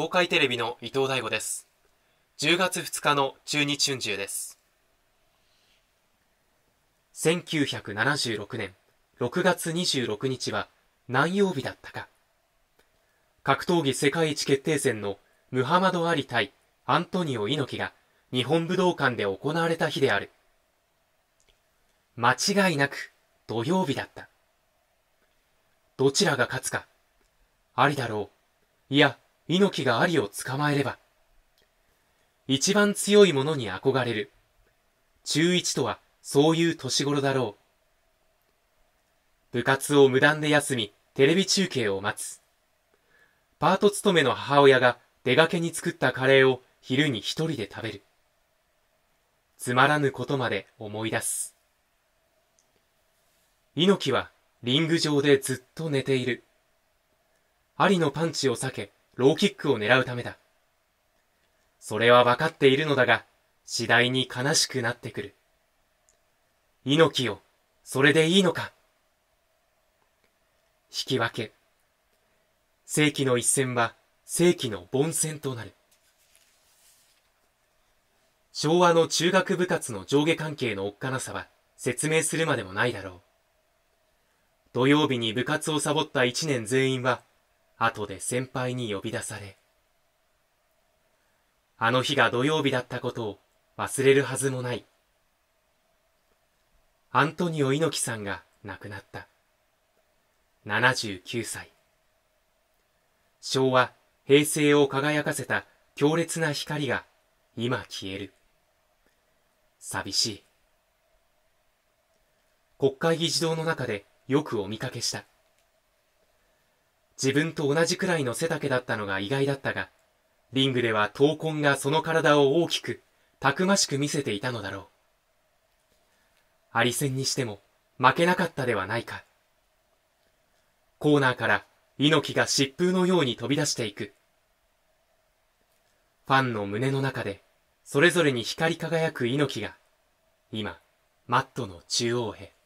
東海テレビの伊藤大吾です。10月2日の中日春秋です。1976年6月26日は何曜日だったか。格闘技世界一決定戦のムハマド・アリ対アントニオ猪木が日本武道館で行われた日である。間違いなく土曜日だった。どちらが勝つか。ありだろう。いや、猪木がアリを捕まえれば。一番強いものに憧れる。中一とはそういう年頃だろう。部活を無断で休み、テレビ中継を待つ。パート勤めの母親が出がけに作ったカレーを昼に一人で食べる。つまらぬことまで思い出す。猪木はリング上でずっと寝ている。アリのパンチを避け、ローキックを狙うためだ。それは分かっているのだが、次第に悲しくなってくる。猪木よ、それでいいのか引き分け。世紀の一戦は世紀の凡戦となる。昭和の中学部活の上下関係のおっかなさは説明するまでもないだろう。土曜日に部活をサボった一年全員は後で先輩に呼び出され、あの日が土曜日だったことを忘れるはずもない。アントニオ猪木さんが亡くなった。79歳。昭和、平成を輝かせた強烈な光が今消える。寂しい。国会議事堂の中でよくお見かけした。自分と同じくらいの背丈だったのが意外だったが、リングでは闘魂がその体を大きく、たくましく見せていたのだろう。アリンにしても負けなかったではないか。コーナーから猪木が疾風のように飛び出していく。ファンの胸の中で、それぞれに光り輝く猪木が、今、マットの中央へ。